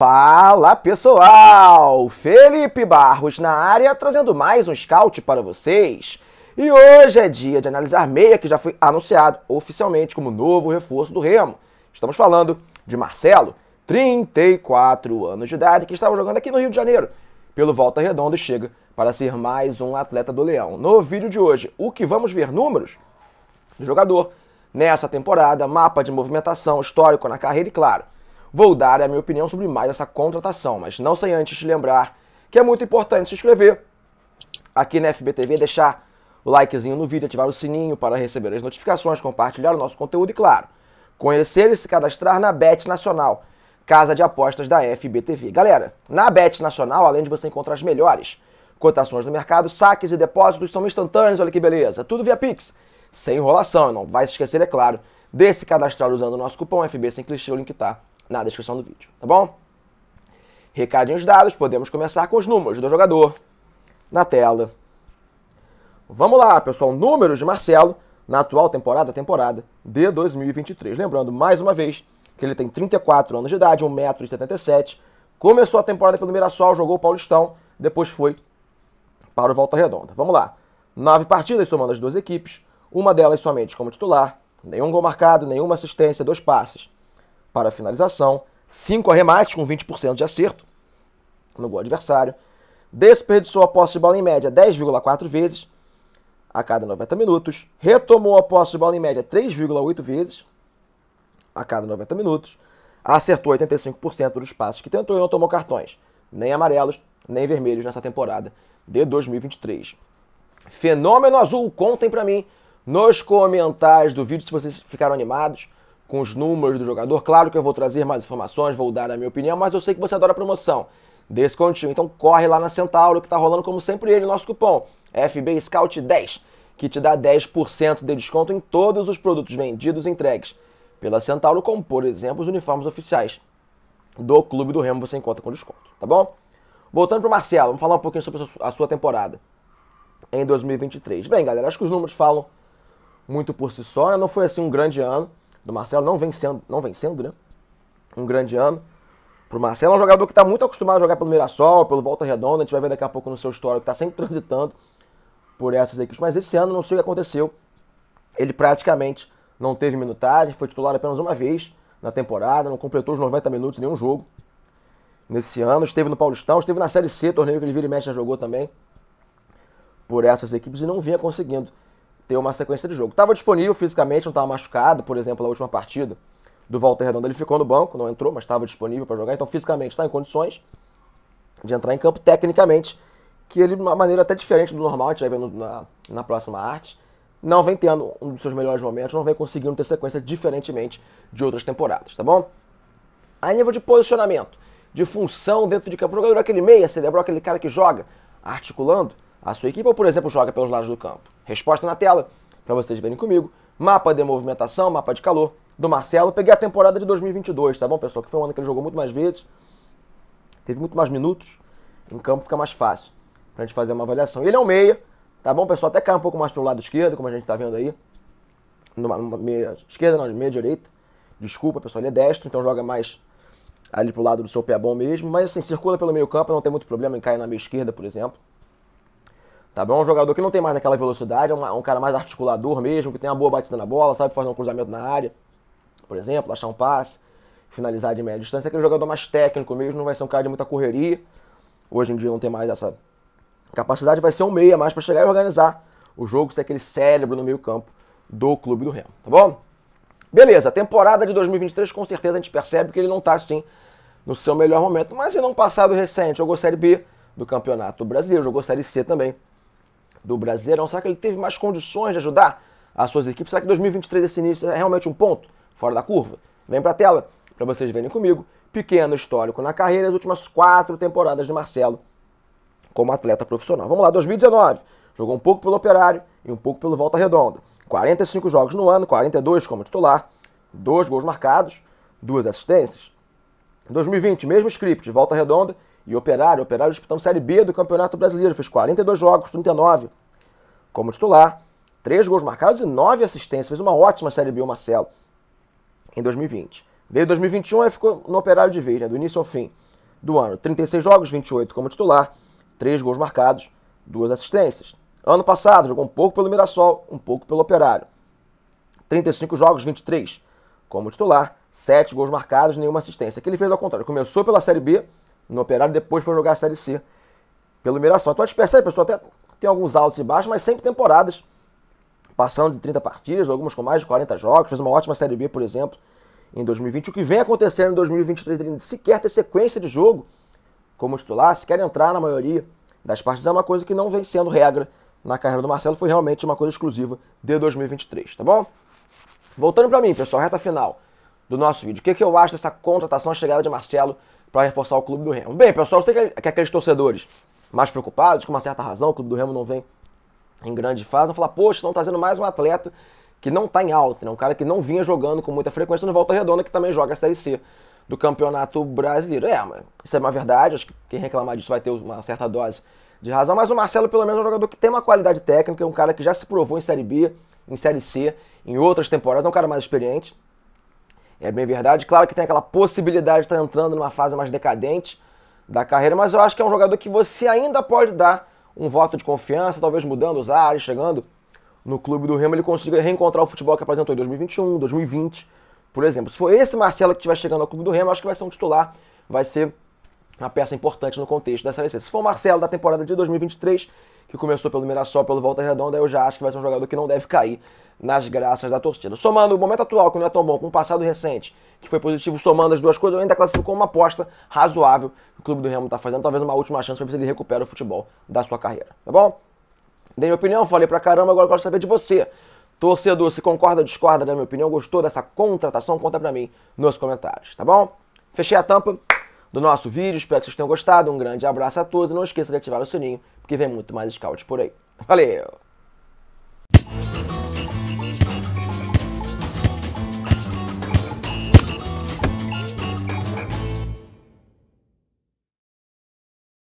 Fala pessoal! Felipe Barros na área trazendo mais um scout para vocês. E hoje é dia de analisar meia que já foi anunciado oficialmente como novo reforço do Remo. Estamos falando de Marcelo, 34 anos de idade, que estava jogando aqui no Rio de Janeiro. Pelo Volta Redonda chega para ser mais um atleta do Leão. No vídeo de hoje, o que vamos ver números do jogador nessa temporada, mapa de movimentação, histórico na carreira e claro, vou dar a minha opinião sobre mais essa contratação, mas não sem antes lembrar que é muito importante se inscrever aqui na FBTV, deixar o likezinho no vídeo, ativar o sininho para receber as notificações, compartilhar o nosso conteúdo e, claro, conhecer e se cadastrar na Bet Nacional, casa de apostas da FBTV. Galera, na Bet Nacional, além de você encontrar as melhores cotações no mercado, saques e depósitos são instantâneos, olha que beleza, tudo via Pix, sem enrolação, não vai se esquecer, é claro, desse cadastrar usando o nosso cupom FB sem clichê, o link tá na descrição do vídeo, tá bom? Recadinhos dados, podemos começar com os números do jogador na tela. Vamos lá, pessoal, números de Marcelo na atual temporada, temporada de 2023. Lembrando, mais uma vez, que ele tem 34 anos de idade, 1,77m, começou a temporada pelo Mirassol, jogou o Paulistão, depois foi para o Volta Redonda. Vamos lá, nove partidas somando as duas equipes, uma delas somente como titular, nenhum gol marcado, nenhuma assistência, dois passes para finalização, 5 arremates com 20% de acerto no gol adversário, desperdiçou a posse de bola em média 10,4 vezes a cada 90 minutos, retomou a posse de bola em média 3,8 vezes a cada 90 minutos, acertou 85% dos passes que tentou e não tomou cartões, nem amarelos, nem vermelhos nessa temporada de 2023. Fenômeno Azul, contem para mim nos comentários do vídeo se vocês ficaram animados com os números do jogador. Claro que eu vou trazer mais informações, vou dar a minha opinião, mas eu sei que você adora promoção. Descontinho. Então corre lá na Centauro que está rolando como sempre ele, nosso cupom FB Scout 10, que te dá 10% de desconto em todos os produtos vendidos e entregues pela Centauro, como por exemplo os uniformes oficiais do Clube do Remo, você encontra com desconto, tá bom? Voltando para o Marcelo, vamos falar um pouquinho sobre a sua temporada em 2023. Bem, galera, acho que os números falam muito por si só, né? não foi assim um grande ano do Marcelo, não vencendo, não vencendo, né? Um grande ano. Pro Marcelo é um jogador que está muito acostumado a jogar pelo Mirassol, pelo Volta Redonda, a gente vai ver daqui a pouco no seu histórico, está sempre transitando por essas equipes, mas esse ano não sei o que aconteceu. Ele praticamente não teve minutagem, foi titular apenas uma vez na temporada, não completou os 90 minutos em nenhum jogo nesse ano. Esteve no Paulistão, esteve na Série C, torneio que ele vira e mexe já jogou também por essas equipes e não vinha conseguindo ter uma sequência de jogo. Estava disponível fisicamente, não estava machucado, por exemplo, na última partida do Walter Redondo. Ele ficou no banco, não entrou, mas estava disponível para jogar. Então, fisicamente, está em condições de entrar em campo. Tecnicamente, que ele, de uma maneira até diferente do normal, a gente vai ver na, na próxima arte, não vem tendo um dos seus melhores momentos, não vem conseguindo ter sequência diferentemente de outras temporadas, tá bom? A nível de posicionamento, de função dentro de campo, o jogador é aquele meia, cerebral, aquele cara que joga, articulando, a sua equipe ou, por exemplo, joga pelos lados do campo? Resposta na tela, para vocês verem comigo. Mapa de movimentação, mapa de calor do Marcelo. peguei a temporada de 2022, tá bom, pessoal? Que foi um ano que ele jogou muito mais vezes, teve muito mais minutos. Em campo fica mais fácil pra gente fazer uma avaliação. E ele é um meia, tá bom, pessoal? Até cai um pouco mais pro lado esquerdo, como a gente tá vendo aí. Numa, numa meia esquerda, não, meia direita. Desculpa, pessoal, ele é destro, então joga mais ali pro lado do seu pé bom mesmo. Mas assim, circula pelo meio campo, não tem muito problema em cair na meia esquerda, por exemplo. Tá bom? um jogador que não tem mais aquela velocidade, é um, um cara mais articulador mesmo, que tem uma boa batida na bola, sabe fazer um cruzamento na área, por exemplo, achar um passe, finalizar de média distância. Aquele é jogador mais técnico mesmo, não vai ser um cara de muita correria. Hoje em dia não tem mais essa capacidade, vai ser um meia mais para chegar e organizar o jogo, ser aquele cérebro no meio-campo do clube do Remo, tá bom? Beleza, temporada de 2023 com certeza a gente percebe que ele não está assim no seu melhor momento, mas ele um passado recente, jogou Série B do Campeonato Brasileiro, jogou Série C também do Brasileirão. Será que ele teve mais condições de ajudar as suas equipes? Será que 2023 esse início é realmente um ponto fora da curva? Vem para a tela para vocês verem comigo. Pequeno histórico na carreira, as últimas quatro temporadas de Marcelo como atleta profissional. Vamos lá, 2019. Jogou um pouco pelo Operário e um pouco pelo Volta Redonda. 45 jogos no ano, 42 como titular, dois gols marcados, duas assistências. 2020, mesmo script, Volta Redonda e Operário, Operário disputando Série B do Campeonato Brasileiro, fez 42 jogos, 39 como titular, 3 gols marcados e 9 assistências, fez uma ótima Série B o Marcelo em 2020. Veio 2021 e ficou no Operário de vez, né, do início ao fim do ano. 36 jogos, 28 como titular, 3 gols marcados, 2 assistências. Ano passado jogou um pouco pelo Mirassol, um pouco pelo Operário. 35 jogos, 23 como titular, 7 gols marcados, nenhuma assistência. Que ele fez ao contrário, começou pela Série B, no Operário, depois foi jogar a Série C pelo Mirassol. Então a gente percebe, pessoal, até tem alguns altos e baixos, mas sempre temporadas, passando de 30 partidas, algumas com mais de 40 jogos, fez uma ótima Série B, por exemplo, em 2020. O que vem acontecendo em 2023, sequer ter sequência de jogo como titular, sequer entrar na maioria das partidas, é uma coisa que não vem sendo regra na carreira do Marcelo, foi realmente uma coisa exclusiva de 2023, tá bom? Voltando para mim, pessoal, reta final do nosso vídeo. O que, que eu acho dessa contratação, a chegada de Marcelo para reforçar o Clube do Remo. Bem, pessoal, eu sei que, aqueles torcedores mais preocupados, com uma certa razão, o Clube do Remo não vem em grande fase, vão falar, poxa, estão trazendo mais um atleta que não está em alta, né? um cara que não vinha jogando com muita frequência no Volta Redonda, que também joga a Série C do Campeonato Brasileiro. É, mas isso é uma verdade, acho que quem reclamar disso vai ter uma certa dose de razão, mas o Marcelo pelo menos é um jogador que tem uma qualidade técnica, é um cara que já se provou em Série B, em Série C, em outras temporadas, é um cara mais experiente, é bem verdade. Claro que tem aquela possibilidade de estar tá entrando numa fase mais decadente da carreira, mas eu acho que é um jogador que você ainda pode dar um voto de confiança, talvez mudando os ares, chegando no clube do Remo, ele consiga reencontrar o futebol que apresentou em 2021, 2020, por exemplo. Se for esse Marcelo que estiver chegando ao clube do Remo, acho que vai ser um titular, vai ser uma peça importante no contexto da Série C. Se for o Marcelo da temporada de 2023, que começou pelo Mirassol, pelo Volta Redonda, eu já acho que vai ser um jogador que não deve cair nas graças da torcida. Somando o momento atual, que não é tão bom, com o passado recente, que foi positivo, somando as duas coisas, eu ainda classifico como uma aposta razoável que o clube do Remo está fazendo. Talvez uma última chance para ver se ele recupera o futebol da sua carreira, tá bom? Dei minha opinião, falei pra caramba, agora eu quero saber de você. Torcedor, se concorda, discorda da minha opinião, gostou dessa contratação, conta pra mim nos comentários, tá bom? Fechei a tampa, do nosso vídeo. Espero que vocês tenham gostado. Um grande abraço a todos. Não esqueça de ativar o sininho, porque vem muito mais scouts por aí. Valeu!